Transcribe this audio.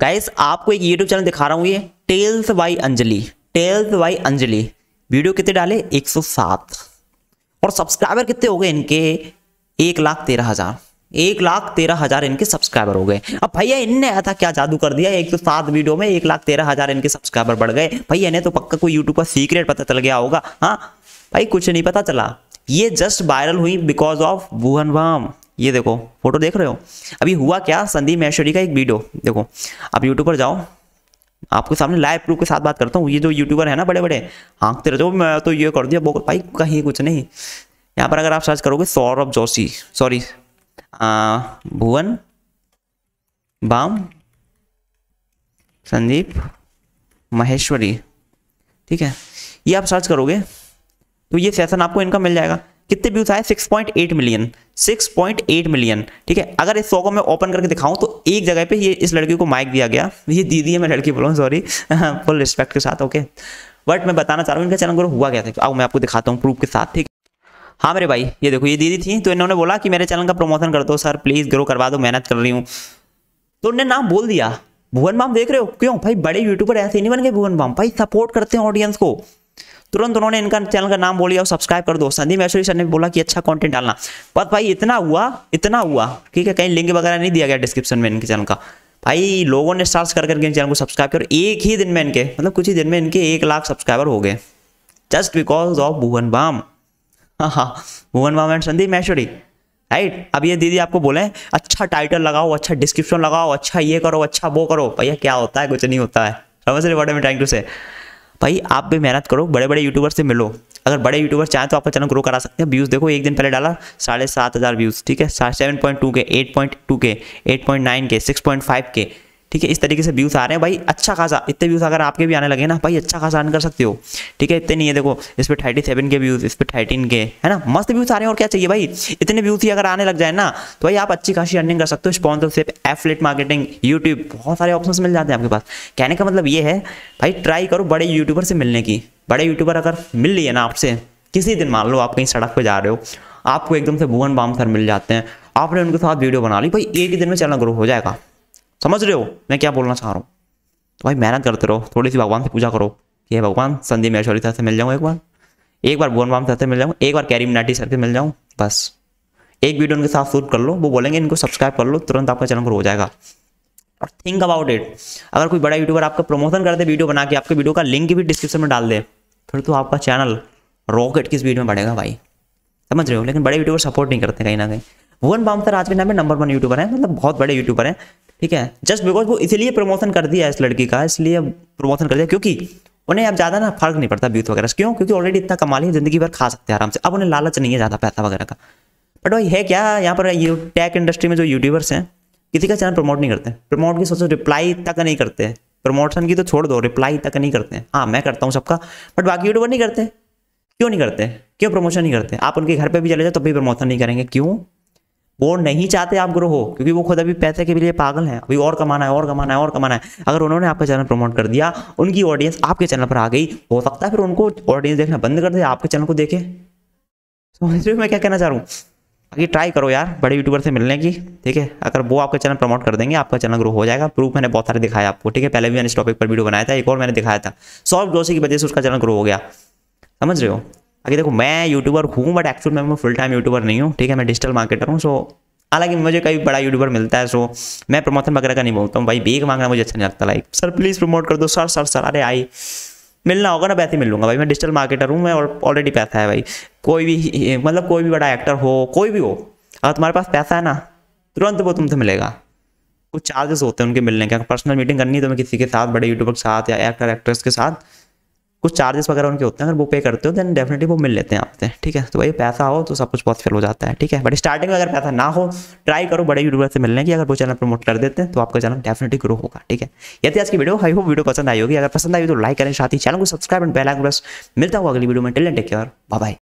guys आपको एक YouTube channel दिखा रहा हूँ ये tales by Anjali tales by Anjali video कितने डाले 107 और सब्सक्राइबर कितने हो गए इनके एक लाख तेरह हजार एक लाख तेरह हजार इनके सब्सक्राइबर हो गए अब भैया इनने ऐसा क्या जादू कर दिया एक तो सात वीडियो में एक लाख तेरह हजार इनके सब्सक्राइबर बढ़ गए भैया इन्हें तो पक्का कोई यूट्यूब का सीक्रेट पता चल गया होगा हाँ भाई कुछ नहीं पता चला ये जस्ट वायरल हुई बिकॉज ऑफ वुहन वाम ये देखो फोटो देख रहे हो अभी हुआ क्या संदीप महेश्वरी का एक वीडियो देखो आप यूट्यूब पर जाओ आपके सामने लाइव प्रूफ के साथ बात करता हूँ ये जो यूट्यूबर है ना बड़े बड़े हाँ, तेरे जो मैं तो ये कर दिया बोल भाई कहीं कुछ नहीं यहाँ पर अगर आप सर्च करोगे सौरभ जोशी सॉरी भुवन बाम संदीप महेश्वरी ठीक है ये आप सर्च करोगे तो ये सेशन आपको इनका मिल जाएगा कितने व्यूज आए 6.8 मिलियन 6.8 मिलियन ठीक है अगर इस शो को मैं ओपन करके दिखाऊं तो एक जगह पे ये इस लड़की को माइक दिया गया ये दीदी है मैं लड़की बोलूँ सॉरी फुल रिस्पेक्ट के साथ ओके बट मैं बताना चाह रहा हूँ इनका चैनल ग्रो हुआ गया था अब मैं आपको दिखाता हूँ प्रूफ के साथ ठीक हाँ मेरे भाई ये देखो ये दीदी थी तो इन्होंने बोला कि मेरे चैनल का प्रमोशन कर दो सर प्लीज़ ग्रो करवा दो मेहनत कर रही हूँ तो उन्होंने नाम बोल दिया भुवन बाम देख रहे हो क्यों भाई बड़े यूट्यूबर ऐसे नहीं बन गए भुवन बाम भाई सपोर्ट करते हैं ऑडियंस को तुरंत उन्होंने इनका चैनल का नाम बोल लिया और सब्सक्राइब कर दो संदीप ऐश्वरी सर ने बोला कि अच्छा कॉन्टेंट डालना बस भाई इतना हुआ इतना हुआ ठीक है कहीं लिंक वगैरह नहीं दिया गया डिस्क्रिप्शन में इनके चैनल का भाई लोगों ने सर्च कर करके इन चैनल को सब्सक्राइब किया और एक ही दिन में इनके मतलब कुछ ही दिन में इनके एक लाख सब्सक्राइबर हो गए just because of Bhuvan Bam हाँ हाँ भुवन बाम एंड संदीप मैश्वरी राइट अब ये दीदी आपको बोले अच्छा टाइटल लगाओ अच्छा डिस्क्रिप्शन लगाओ अच्छा ये करो अच्छा वो करो भैया क्या होता है कुछ नहीं होता है समझ रहे बड़े में ट्राइंग टू से भाई आप भी मेहनत करो बड़े बड़े यूट्यूबर से मिलो अगर बड़े यूट्यूबर चाहें तो आपका चैनल ग्रो करा सकते हैं व्यूज़ देखो एक दिन पहले डाला साढ़े सात हज़ार व्यूज़ ठीक है seven point two K eight point two K eight point nine K six point five K ठीक है इस तरीके से व्यूज़ आ रहे हैं भाई अच्छा खासा इतने व्यूज़ अगर आपके भी आने लगे ना भाई अच्छा खासा अन कर सकते हो ठीक है इतने नहीं है देखो इस पर थर्टी सेवन के व्यूज़ इस पर थर्टीन के है ना मस्त व्यूज़ आ रहे हैं और क्या चाहिए भाई इतने व्यूज़ ही अगर आने लग जाए ना तो भाई आप अच्छी खासी अर्निंग कर सकते हो स्पॉन्सरशिप एफलेट मार्केटिंग यूट्यूब बहुत सारे ऑप्शन मिल जाते हैं आपके पास कहने का मतलब ये है भाई ट्राई करो बड़े यूट्यूबर से मिलने की बड़े यूट्यूबर अगर मिल लिए ना आपसे किसी दिन मान लो आप कहीं सड़क पर जा रहे हो आपको एकदम से भुवन बाम सर मिल जाते हैं आपने उनके साथ वीडियो बना ली भाई एक ही दिन में चैनल ग्रो हो जाएगा समझ रहे हो मैं क्या बोलना चाह रहा हूँ तो भाई मेहनत करते रहो थोड़ी सी भगवान से पूजा करो कि हे भगवान संदीप महेश्वरी सर से मिल जाऊँ एक बार एक बार भुवन बाम सर से मिल जाऊँ एक बार कैरी मिनाटी सर से मिल जाऊँ बस एक वीडियो उनके साथ शूट कर लो वो बोलेंगे इनको सब्सक्राइब कर लो तुरंत आपका चैनल ग्रो हो जाएगा और थिंक अबाउट इट अगर कोई बड़ा यूट्यूबर आपका प्रमोशन कर दे वीडियो बना के आपके वीडियो का लिंक भी डिस्क्रिप्शन में डाल दे फिर तो आपका चैनल रॉकेट की स्पीड में बढ़ेगा भाई समझ रहे हो लेकिन बड़े यूट्यूबर सपोर्ट नहीं करते कहीं ना कहीं भुवन बाम सर आज के नाम में नंबर वन यूट्यूबर है मतलब बहुत बड़े यूट्यूबर हैं ठीक है जस्ट बिकॉज वो इसीलिए प्रमोशन कर दिया इस लड़की का इसलिए प्रमोशन कर दिया क्योंकि उन्हें अब ज़्यादा ना फर्क नहीं पड़ता ब्यूथ वगैरह क्यों क्योंकि ऑलरेडी इतना कमा लिया ज़िंदगी भर खा सकते हैं आराम से अब उन्हें लालच नहीं है ज़्यादा पैसा वगैरह का बट भाई है क्या यहाँ पर यू टैक इंडस्ट्री में जो यूट्यूबर्स हैं किसी का चैनल प्रमोट नहीं करते प्रमोट की सोचो रिप्लाई तक नहीं करते प्रमोशन की तो छोड़ दो रिप्लाई तक नहीं करते हैं हाँ मैं करता हूँ सबका बट बाकी यूट्यूबर नहीं करते क्यों नहीं करते क्यों प्रमोशन नहीं करते आप उनके घर पर भी चले जाओ तब भी प्रमोशन नहीं करेंगे क्यों वो नहीं चाहते आप ग्रो हो क्योंकि वो खुद अभी पैसे के लिए पागल हैं अभी और कमाना है और कमाना है और कमाना है अगर उन्होंने आपका चैनल प्रमोट कर दिया उनकी ऑडियंस आपके चैनल पर आ गई हो सकता है फिर उनको ऑडियंस देखना बंद कर दे आपके चैनल को देखे समझ रहे मैं क्या कहना चाह रहा हूँ बाकी ट्राई करो यार बड़े यूट्यूबर से मिलने की ठीक है अगर वो आपका चैनल प्रमोट कर देंगे आपका चैनल ग्रो हो जाएगा प्रूफ मैंने बहुत सारे दिखाया आपको ठीक है पहले भी मैंने इस टॉपिक पर वीडियो बनाया था एक और मैंने दिखाया था सॉफ्ट ग्रोसी की वजह से उसका चैनल ग्रो हो गया समझ रहे हो अगर देखो मैं यूट्यूबर हूँ बट एक्चुअल मैं फुल टाइम यूट्यूबर नहीं हूँ ठीक है मैं डिजिटल मार्केटर हूँ सो हालांकि मुझे कई बड़ा यूट्यूबर मिलता है सो मैं प्रमोशन वगैरह का नहीं बोलता हूँ भाई बेग मांगना मुझे अच्छा नहीं लगता लाइक सर प्लीज़ प्रमोट कर दो सर सर सर अरे आई मिलना होगा ना पैसे मिल लूँगा भाई मैं डिजिटल मार्केटर हूँ मैं ऑलरेडी पैसा है भाई कोई भी मतलब कोई भी बड़ा एक्टर हो कोई भी हो अगर तुम्हारे पास पैसा है ना तुरंत वो तुमसे मिलेगा कुछ चार्जेस होते हैं उनके मिलने के अगर पर्सनल मीटिंग करनी है तो मैं किसी के साथ बड़े यूट्यूबर के साथ या एक्टर एक्ट्रेस के साथ कुछ चार्जेस वगैरह उनके होते हैं अगर वो पे करते हो देन डेफिनेटली वो मिल लेते हैं आपसे ठीक है तो भाई पैसा हो तो सब कुछ पॉसिबल हो जाता है ठीक है बट स्टार्टिंग में अगर पैसा ना हो ट्राई करो बड़े यूट्यूबर से मिलने की अगर वो चैनल प्रमोट कर देते हैं तो आपका चैनल डेफिनेटली ग्रो होगा ठीक है यदि आज की वीडियो हाई हो वीडियो पसंद आई होगी अगर पसंद आई तो लाइक करें साथ ही चैनल को subscribe and bell icon press मिलता हुआ अगली वीडियो में till end take care bye